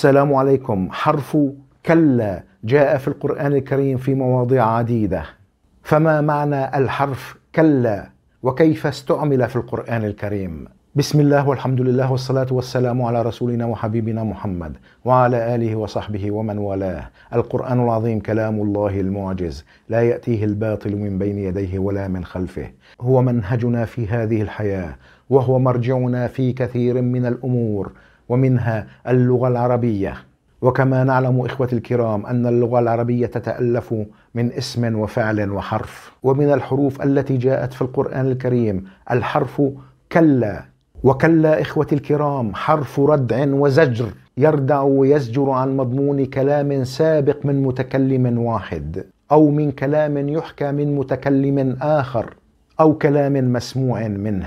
السلام عليكم حرف كلا جاء في القرآن الكريم في مواضيع عديدة فما معنى الحرف كلا وكيف استعمل في القرآن الكريم بسم الله والحمد لله والصلاة والسلام على رسولنا وحبيبنا محمد وعلى آله وصحبه ومن والاه القرآن العظيم كلام الله المعجز لا يأتيه الباطل من بين يديه ولا من خلفه هو منهجنا في هذه الحياة وهو مرجعنا في كثير من الأمور ومنها اللغة العربية وكما نعلم إخوتي الكرام أن اللغة العربية تتألف من اسم وفعل وحرف ومن الحروف التي جاءت في القرآن الكريم الحرف كلا وكلا إخوتي الكرام حرف ردع وزجر يردع ويزجر عن مضمون كلام سابق من متكلم واحد أو من كلام يحكى من متكلم آخر أو كلام مسموع منه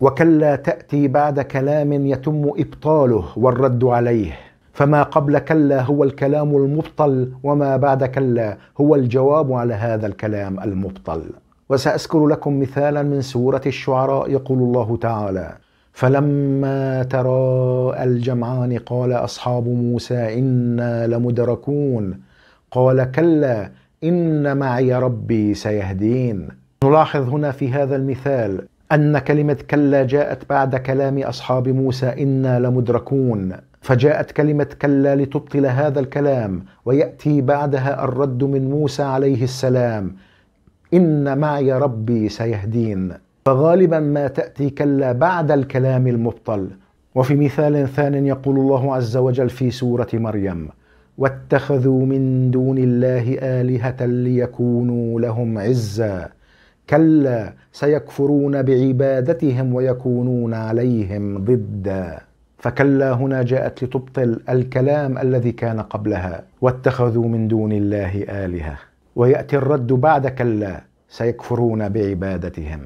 وكلا تاتي بعد كلام يتم ابطاله والرد عليه فما قبل كلا هو الكلام المبطل وما بعد كلا هو الجواب على هذا الكلام المبطل وساذكر لكم مثالا من سوره الشعراء يقول الله تعالى فلما تراءى الجمعان قال اصحاب موسى انا لمدركون قال كلا ان معي ربي سيهدين نلاحظ هنا في هذا المثال أن كلمة كلا جاءت بعد كلام أصحاب موسى إنا لمدركون فجاءت كلمة كلا لتبطل هذا الكلام ويأتي بعدها الرد من موسى عليه السلام إن معي ربي سيهدين فغالبا ما تأتي كلا بعد الكلام المبطل وفي مثال ثان يقول الله عز وجل في سورة مريم واتخذوا من دون الله آلهة ليكونوا لهم عزًّا كلا سيكفرون بعبادتهم ويكونون عليهم ضدا فكلا هنا جاءت لتبطل الكلام الذي كان قبلها واتخذوا من دون الله الهه وياتي الرد بعد كلا سيكفرون بعبادتهم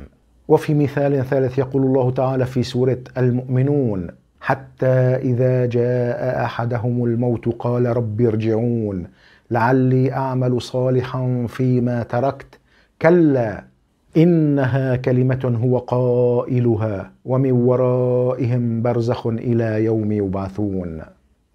وفي مثال ثالث يقول الله تعالى في سوره المؤمنون حتى اذا جاء احدهم الموت قال رب ارجعون لعلي اعمل صالحا فيما تركت كلا انها كلمه هو قائلها ومن ورائهم برزخ الى يوم يبعثون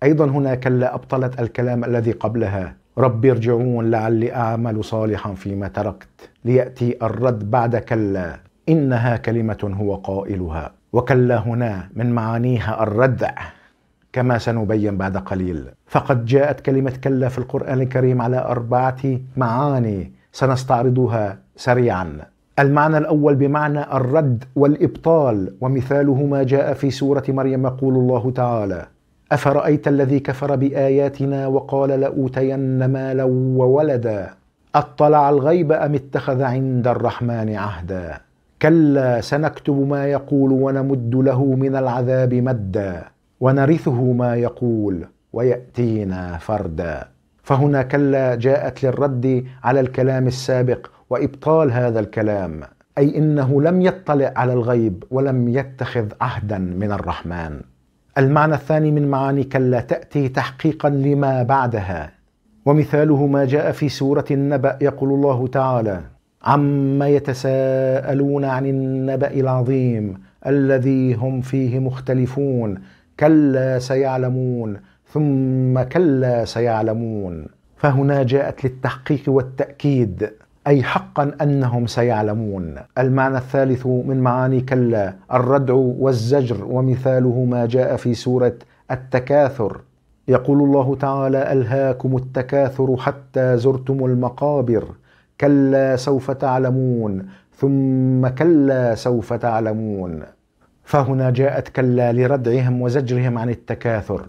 ايضا هنا كلا ابطلت الكلام الذي قبلها رب ارجعون لعلي اعمل صالحا فيما تركت لياتي الرد بعد كلا انها كلمه هو قائلها وكلا هنا من معانيها الردع كما سنبين بعد قليل فقد جاءت كلمه كلا في القران الكريم على اربعه معاني سنستعرضها سريعا المعنى الاول بمعنى الرد والابطال ومثاله ما جاء في سوره مريم يقول الله تعالى افرايت الذي كفر باياتنا وقال لاوتين مالا وولدا اطلع الغيب ام اتخذ عند الرحمن عهدا كلا سنكتب ما يقول ونمد له من العذاب مدا ونرثه ما يقول وياتينا فردا فهنا كلا جاءت للرد على الكلام السابق وابطال هذا الكلام اي انه لم يطلع على الغيب ولم يتخذ عهدا من الرحمن المعنى الثاني من معاني كلا تاتي تحقيقا لما بعدها ومثاله ما جاء في سوره النبا يقول الله تعالى عما يتساءلون عن النبا العظيم الذي هم فيه مختلفون كلا سيعلمون ثم كلا سيعلمون فهنا جاءت للتحقيق والتاكيد أي حقا أنهم سيعلمون المعنى الثالث من معاني كلا الردع والزجر ومثاله ما جاء في سورة التكاثر يقول الله تعالى ألهاكم التكاثر حتى زرتم المقابر كلا سوف تعلمون ثم كلا سوف تعلمون فهنا جاءت كلا لردعهم وزجرهم عن التكاثر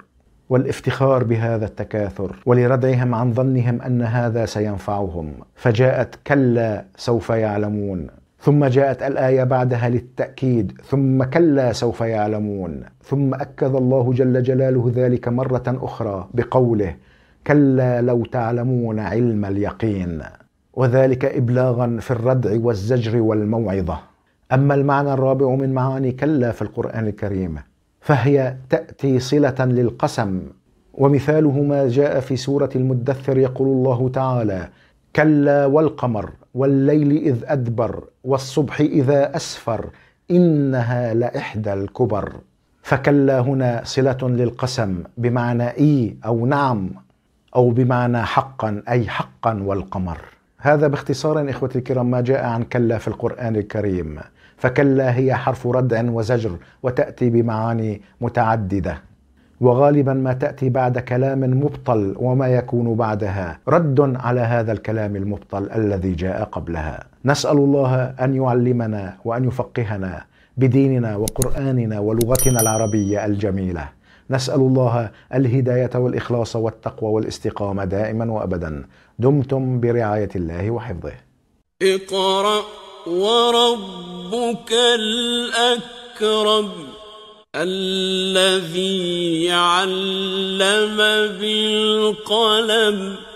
والافتخار بهذا التكاثر ولردعهم عن ظنهم ان هذا سينفعهم فجاءت كلا سوف يعلمون ثم جاءت الايه بعدها للتاكيد ثم كلا سوف يعلمون ثم اكد الله جل جلاله ذلك مره اخرى بقوله كلا لو تعلمون علم اليقين وذلك ابلاغا في الردع والزجر والموعظه اما المعنى الرابع من معاني كلا في القران الكريم فهي تاتي صله للقسم ومثاله ما جاء في سوره المدثر يقول الله تعالى كلا والقمر والليل اذ ادبر والصبح اذا اسفر انها لاحدى الكبر فكلا هنا صله للقسم بمعنى اي او نعم او بمعنى حقا اي حقا والقمر هذا باختصار اخوتي الكرام ما جاء عن كلا في القران الكريم فكلا هي حرف ردع وزجر وتأتي بمعاني متعددة وغالبا ما تأتي بعد كلام مبطل وما يكون بعدها رد على هذا الكلام المبطل الذي جاء قبلها نسأل الله أن يعلمنا وأن يفقهنا بديننا وقرآننا ولغتنا العربية الجميلة نسأل الله الهداية والإخلاص والتقوى والاستقامة دائما وأبدا دمتم برعاية الله وحفظه اقرأ ورب ربك الأكرم الذي علم بالقلم